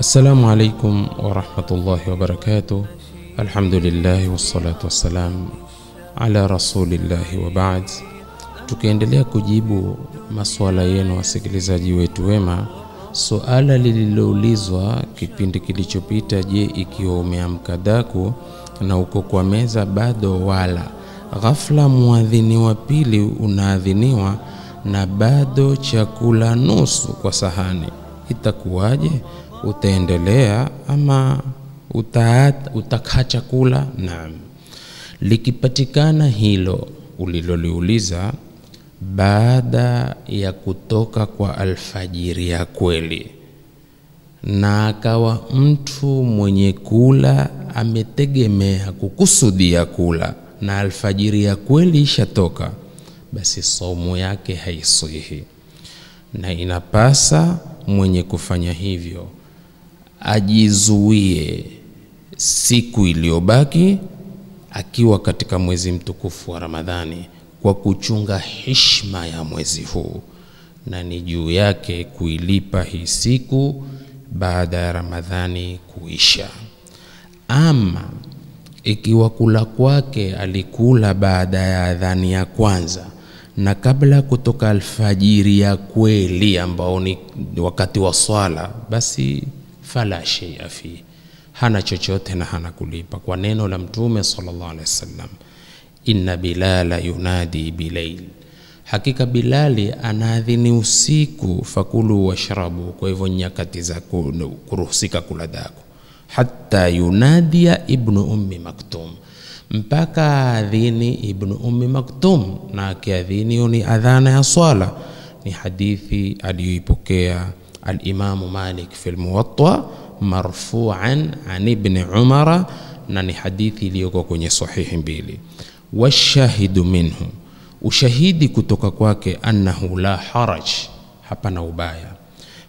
Assalamu alaikum warahmatullahi wabarakatuh. Alhamdulillahi wassalatu wassalam ala rasulillahi wa baad. Tukiendelea kujibu masuala yenu wasikilizaji wetu wema, suala lililoulizwa kipindi kilichopita: je, ikiwa umeamka daku na uko kwa meza bado wala ghafla mwadhini wa pili unaadhiniwa na bado chakula nusu kwa sahani, itakuwaje? utaendelea ama utaat, utakaa chakula? Naam. Likipatikana hilo uliloliuliza baada ya kutoka kwa alfajiri ya kweli, na akawa mtu mwenye kula ametegemea kukusudia kula na alfajiri ya kweli ishatoka, basi somo yake haisihi, na inapasa mwenye kufanya hivyo ajizuie siku iliyobaki akiwa katika mwezi mtukufu wa Ramadhani kwa kuchunga heshima ya mwezi huu, na ni juu yake kuilipa hii siku baada ya Ramadhani kuisha. Ama ikiwa kula kwake alikula baada ya adhani ya kwanza na kabla ya kutoka alfajiri ya kweli, ambao ni wakati wa swala, basi fala sheia fihi, hana chochote na hana kulipa. Kwa neno la Mtume sallallahu alaihi wasallam, inna Bilala yunadi bilail, hakika Bilali anaadhini usiku, fakulu washrabu, kwa hivyo nyakati za kuruhusika kula dako, hatta yunadia ibnu ummi maktum mpaka adhini Ibnu Ummi Maktum, na akiadhini ni adhana ya swala. Ni hadithi aliyoipokea الإمام مالك في الموطأ مرفوعا عن ابن عمر ناني حديثي ليوكو كوني صحيح بيلي والشاهد منه وشهيدي كتوكا كواكي أنه لا حرج حبنا وبايا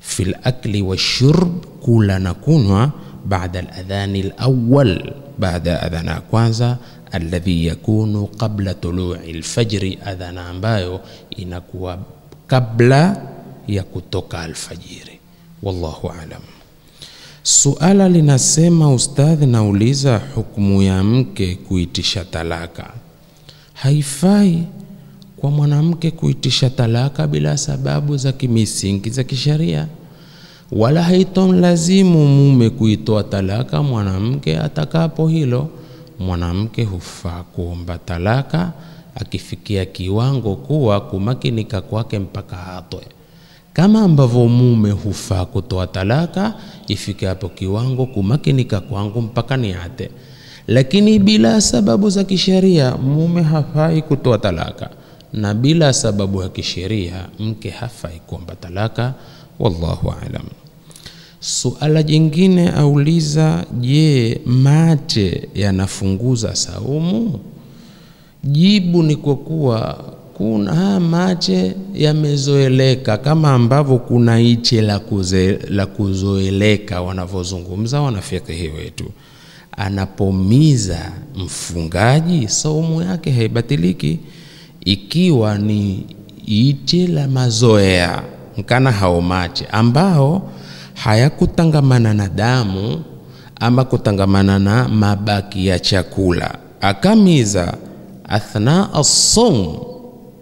في الأكل والشرب كولا نكون بعد الأذان الأول بعد أذان كوانزا الذي يكون قبل طلوع الفجر أذان بايو إنكوا قبل ya kutoka alfajiri. Wallahu alam. Suala linasema, ustadhi, nauliza hukumu ya mke kuitisha talaka. Haifai kwa mwanamke kuitisha talaka bila sababu za kimisingi za kisheria, wala haitomlazimu mume kuitoa talaka mwanamke atakapo hilo. Mwanamke hufaa kuomba talaka akifikia kiwango kuwa kumakinika kwake mpaka atwe kama ambavyo mume hufaa kutoa talaka ifike hapo kiwango kumakinika kwangu mpaka niate, lakini bila sababu za kisheria mume hafai kutoa talaka, na bila sababu ya kisheria mke hafai kuomba talaka. Wallahu alam. Suala jingine auliza, je, mate yanafunguza saumu? Jibu ni kwa kuwa kuna mache yamezoeleka kama ambavyo kuna iche la, kuze, la kuzoeleka wanavyozungumza wanafikihi wetu anapomiza mfungaji saumu yake haibatiliki ikiwa ni iche la mazoea mkana hao mache ambao hayakutangamana na damu ama kutangamana na mabaki ya chakula akamiza athna assaum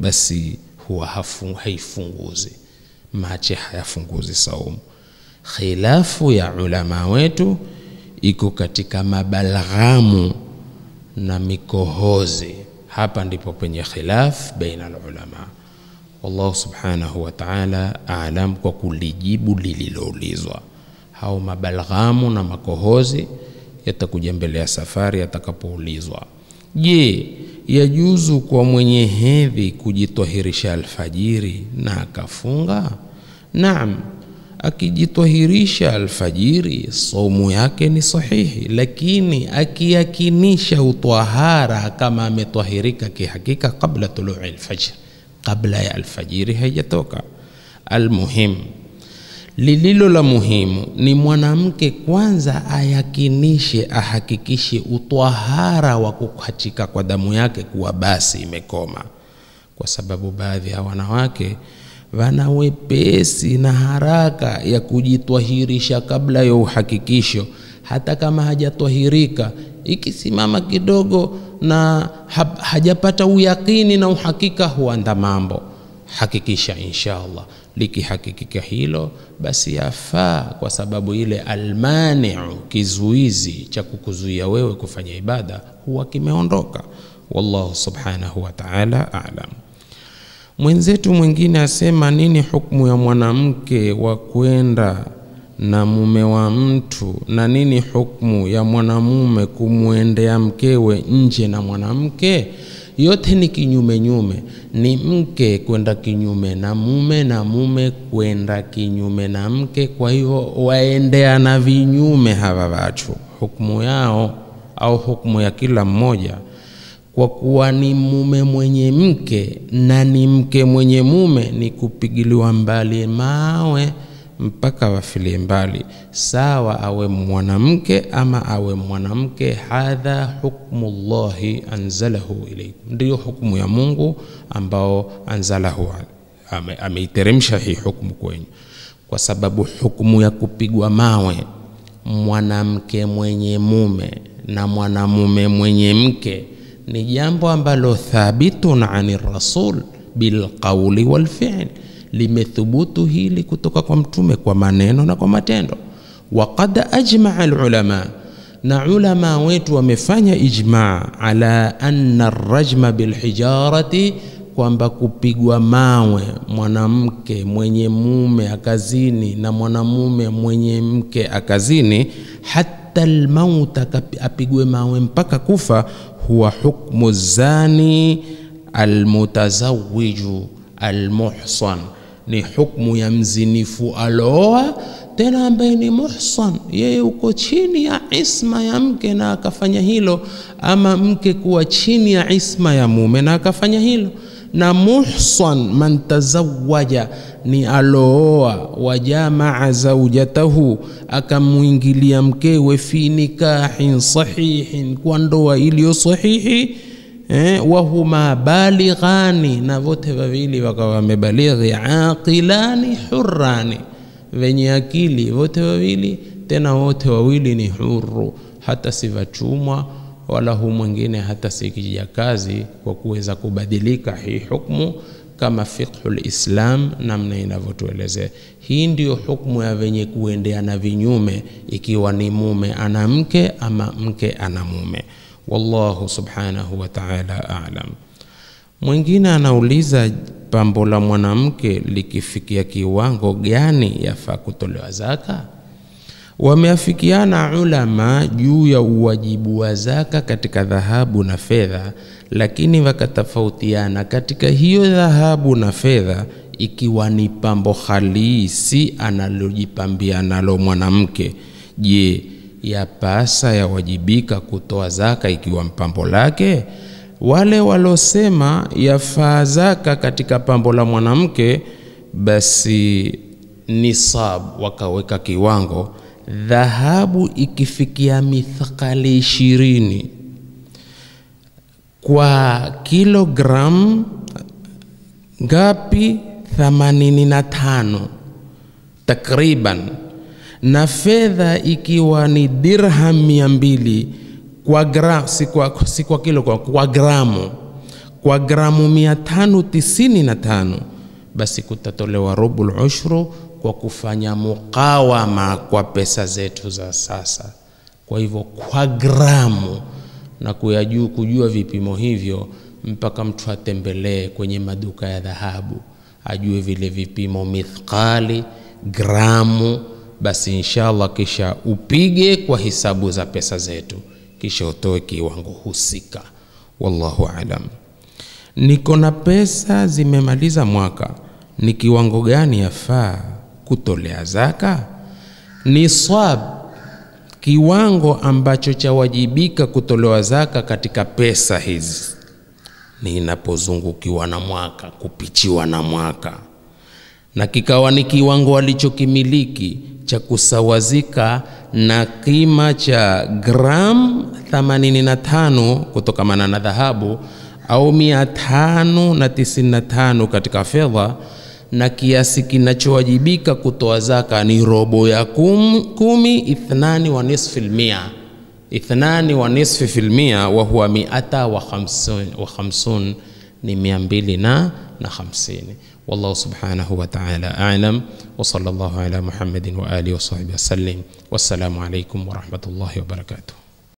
basi huwa haifunguzi mache hayafunguzi saumu khilafu ya ulama wetu iko katika mabalghamu na mikohozi hapa ndipo penye khilaf baina ulama wallahu subhanahu wa ta'ala aalam kwa kulijibu lililoulizwa hao mabalghamu na makohozi yatakuja mbele ya safari yatakapoulizwa je yajuzu kwa mwenye hedhi kujitwahirisha alfajiri na akafunga? Naam, akijitwahirisha alfajiri saumu yake ni sahihi, lakini akiyakinisha utwahara kama ametwahirika kihakika kabla tului alfajiri, kabla ya alfajiri haijatoka. Almuhimu Lililo la muhimu ni mwanamke kwanza ayakinishe, ahakikishe utwahara wa kukatika kwa damu yake kuwa basi imekoma, kwa sababu baadhi ya wanawake wana wepesi na haraka ya kujitwahirisha kabla ya uhakikisho, hata kama hajatwahirika. Ikisimama kidogo na hajapata uyakini na uhakika, huanda mambo hakikisha insha Allah. Likihakikika hilo, basi yafaa, kwa sababu ile almaniu, kizuizi cha kukuzuia wewe kufanya ibada huwa kimeondoka. Wallahu subhanahu wa ta'ala a'lam. Mwenzetu mwingine asema, nini hukumu ya mwanamke wa kwenda na mume wa mtu na nini hukumu ya mwanamume kumwendea mkewe nje na mwanamke? yote ni kinyume nyume, ni mke kwenda kinyume na mume na mume kwenda kinyume na mke. Kwa hivyo waendeana vinyume hawa watu, hukumu yao au hukumu ya kila mmoja kwa kuwa ni mume mwenye mke na ni mke mwenye mume ni kupigiliwa mbali mawe mpaka wafilie mbali, sawa awe mwanamke ama awe mwanamke. Hadha hukmu llahi anzalahu ilaikum, ndiyo hukumu ya Mungu ambao anzalahu, ameiteremsha ame hii hukumu kwenyu, kwa sababu hukumu ya kupigwa mawe mwanamke mwenye mume na mwanamume mwenye mke ni jambo ambalo thabitun ani rasul bilqauli walfili limethubutu hili kutoka kwa mtume kwa maneno na kwa matendo. Waqad ajmaa alulama, na ulama wetu wamefanya ijmaa ala anna rajma bilhijarati, kwamba kupigwa mawe mwanamke mwenye mume akazini na mwanamume mwenye mke akazini hata almauta, apigwe mawe mpaka kufa, huwa hukmu zani almutazawiju almuhsan ni hukmu ya mzinifu alooa tena ambaye ni muhsan, yeye uko chini ya isma ya mke na akafanya hilo, ama mke kuwa chini ya isma ya mume na akafanya hilo. Na muhsan man tazawaja ni alooa, wajamaa zaujatahu, akamwingilia mkewe fi nikahin sahihin, kwa ndoa iliyo sahihi eh, wahuma balighani, na vote vavili wakawa wamebalighi, aqilani hurrani, wenye akili vote vavili tena wote wawili ni huru, hata si wala hu mwingine hata sikija kazi kwa kuweza kubadilika hii hukmu kama fiqhu lislam namna inavyotuelezea. Hii ndiyo hukmu ya venye kuendea na vinyume, ikiwa ni mume ana mke ama mke ana mume wallahu subhanahu wa ta'ala a'lam. Mwingine anauliza pambo la mwanamke likifikia kiwango gani yafaa kutolewa zaka? Wameafikiana ulama juu ya uwajibu wa zaka katika dhahabu na fedha, lakini wakatofautiana katika hiyo dhahabu na fedha ikiwa ni pambo halisi analojipambia nalo mwanamke. Je, yapasa yawajibika kutoa zaka ikiwa mpambo lake? Wale walosema yafaa zaka katika pambo la mwanamke, basi nisab wakaweka kiwango, dhahabu ikifikia mithakali ishirini kwa kilogram ngapi? 85 takriban na fedha ikiwa ni dirham mia mbili kwa gra, si, kwa, si kwa kilo kwa, kwa gramu kwa gramu mia tano tisini na tano basi kutatolewa robul ushru kwa kufanya mukawama kwa pesa zetu za sasa. Kwa hivyo kwa gramu na kuyajua, kujua vipimo hivyo, mpaka mtu atembelee kwenye maduka ya dhahabu ajue vile vipimo mithqali, gramu basi inshallah kisha upige kwa hisabu za pesa zetu kisha utoe kiwango husika wallahu alam niko na pesa zimemaliza mwaka ni kiwango gani yafaa kutolea zaka ni swab kiwango ambacho chawajibika kutolewa zaka katika pesa hizi ninapozungukiwa na mwaka kupichiwa na mwaka na kikawa ni kiwango alichokimiliki cha kusawazika na kima cha gram 85 kutokamana na dhahabu au 595 katika fedha na kiasi kinachowajibika kutoa zaka ni robo ya kum, kumi ithnani wa nisfi lmia ithnani wa nisfi fi lmia wa huwa miata wa khamsun, ni mia mbili na, na hamsini والله سبحانه وتعالى أعلم وصلى الله على محمد وآله وصحبه وسلم والسلام عليكم ورحمة الله وبركاته